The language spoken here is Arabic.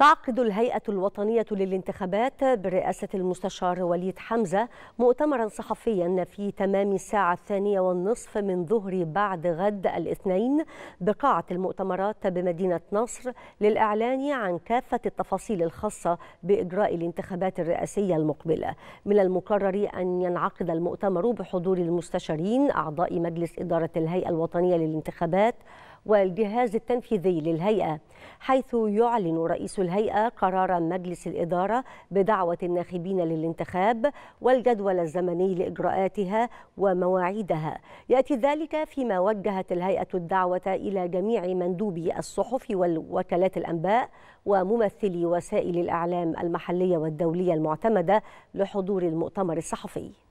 تعقد الهيئة الوطنية للانتخابات برئاسة المستشار وليد حمزة مؤتمرا صحفيا في تمام الساعة الثانية والنصف من ظهر بعد غد الاثنين بقاعة المؤتمرات بمدينة نصر للإعلان عن كافة التفاصيل الخاصة بإجراء الانتخابات الرئاسية المقبلة من المقرر أن ينعقد المؤتمر بحضور المستشارين أعضاء مجلس إدارة الهيئة الوطنية للانتخابات والجهاز التنفيذي للهيئة حيث يعلن رئيس الهيئة قرار مجلس الإدارة بدعوة الناخبين للانتخاب والجدول الزمني لإجراءاتها ومواعيدها يأتي ذلك فيما وجهت الهيئة الدعوة إلى جميع مندوبي الصحف والوكالات الأنباء وممثلي وسائل الإعلام المحلية والدولية المعتمدة لحضور المؤتمر الصحفي